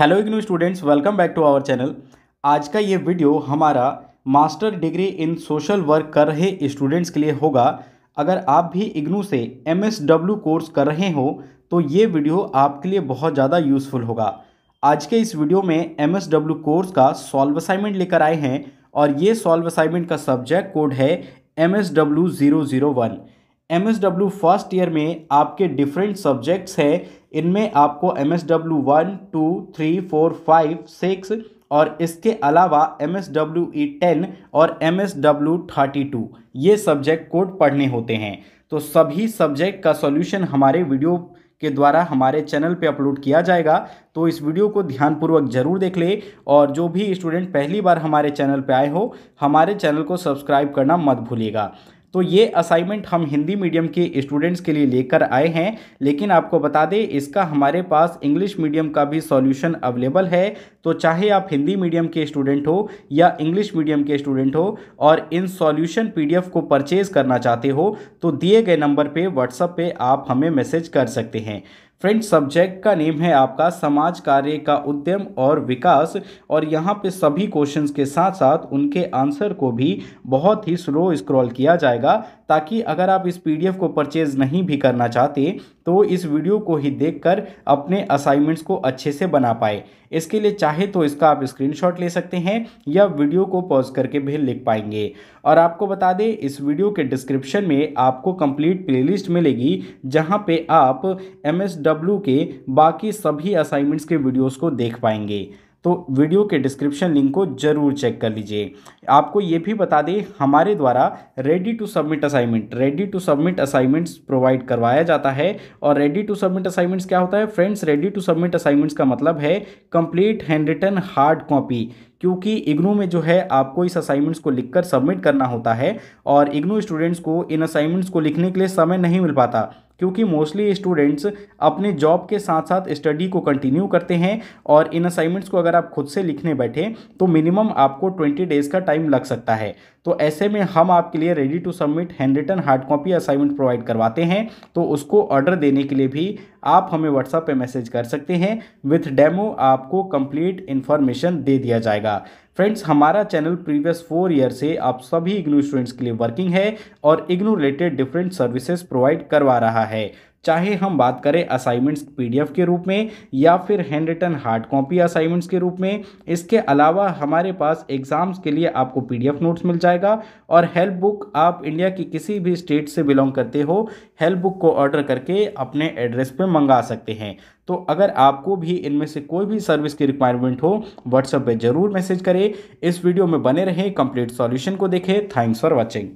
hello IGNOU students welcome back to our channel आज का ये वीडियो हमारा master degree in social work कर रहे स्टूडेंट्स के लिए होगा अगर आप भी इग्नू से एम कोर्स कर रहे हो तो ये वीडियो आपके लिए बहुत ज़्यादा यूज़फुल होगा आज के इस वीडियो में एम कोर्स का सॉल्व असाइनमेंट लेकर आए हैं और ये सॉल्व असाइनमेंट का सब्जेक्ट कोड है M S W zero zero one M S first year में आपके डिफरेंट सब्जेक्ट्स हैं इनमें आपको M S W one two three four five six और इसके अलावा M S W E ten और M S W thirty two ये सब्जेक्ट कोड पढ़ने होते हैं तो सभी सब्जेक्ट का सॉल्यूशन हमारे वीडियो के द्वारा हमारे चैनल पे अपलोड किया जाएगा तो इस वीडियो को ध्यानपूर्वक जरूर देख ले और जो भी स्टूडेंट पहली बार हमारे चैनल पे आए हो हमारे चैनल को सब्सक्राइब करना मत भूलिएगा तो ये असाइनमेंट हम हिंदी मीडियम के स्टूडेंट्स के लिए लेकर आए हैं लेकिन आपको बता दें इसका हमारे पास इंग्लिश मीडियम का भी सॉल्यूशन अवेलेबल है तो चाहे आप हिंदी मीडियम के स्टूडेंट हो या इंग्लिश मीडियम के स्टूडेंट हो और इन सॉल्यूशन पीडीएफ को परचेज करना चाहते हो तो दिए गए नंबर पर व्हाट्सअप पर आप हमें मैसेज कर सकते हैं फ्रेंड्स सब्जेक्ट का नेम है आपका समाज कार्य का उद्यम और विकास और यहाँ पे सभी क्वेश्चंस के साथ साथ उनके आंसर को भी बहुत ही स्लो स्क्रॉल किया जाएगा ताकि अगर आप इस पीडीएफ को परचेज़ नहीं भी करना चाहते तो इस वीडियो को ही देखकर अपने असाइनमेंट्स को अच्छे से बना पाए इसके लिए चाहे तो इसका आप स्क्रीनशॉट ले सकते हैं या वीडियो को पॉज करके भी लिख पाएंगे और आपको बता दें इस वीडियो के डिस्क्रिप्शन में आपको कंप्लीट प्लेलिस्ट मिलेगी जहां पे आप एम के बाकी सभी असाइनमेंट्स के वीडियोस को देख पाएंगे तो वीडियो के डिस्क्रिप्शन लिंक को ज़रूर चेक कर लीजिए आपको ये भी बता दें हमारे द्वारा ready to submit assignment ready to submit assignments provide करवाया जाता है और रेडी टू सबमिट असाइनमेंट्स क्या होता है friends ready to submit assignments का मतलब है complete hand written hard copy क्योंकि इग्नू में जो है आपको इस असाइनमेंट्स को लिखकर सबमिट करना होता है और इग्नू स्टूडेंट्स को इन असाइनमेंट्स को लिखने के लिए समय नहीं मिल पाता क्योंकि मोस्टली स्टूडेंट्स अपने जॉब के साथ साथ स्टडी को कंटिन्यू करते हैं और इन असाइनमेंट्स को अगर आप खुद से लिखने बैठे तो मिनिमम आपको ट्वेंटी डेज़ का टाइम लग सकता है तो ऐसे में हम आपके लिए ready to submit hand written hard copy assignment provide करवाते हैं तो उसको ऑर्डर देने के लिए भी आप हमें व्हाट्सएप पर मैसेज कर सकते हैं विथ डेमो आपको कंप्लीट इन्फॉर्मेशन दे दिया जाएगा जाएगा फ्रेंड्स हमारा चैनल प्रीवियस फोर ईयर से आप सभी इग्नू स्टूडेंट्स के लिए वर्किंग है और IGNOU related different services provide करवा रहा है चाहे हम बात करें असाइनमेंट्स पीडीएफ के रूप में या फिर hand written hard copy assignments के रूप में इसके अलावा हमारे पास एग्ज़ाम्स के लिए आपको पीडीएफ नोट्स मिल जाएगा और हेल्प बुक आप इंडिया की किसी भी स्टेट से बिलोंग करते हो हेल्प बुक को ऑर्डर करके अपने एड्रेस पर मंगा सकते हैं तो अगर आपको भी इनमें से कोई भी सर्विस की रिक्वायरमेंट हो व्हाट्सएप पर ज़रूर मैसेज करें इस वीडियो में बने रहें कंप्लीट सॉल्यूशन को देखें थैंक्स फॉर वॉचिंग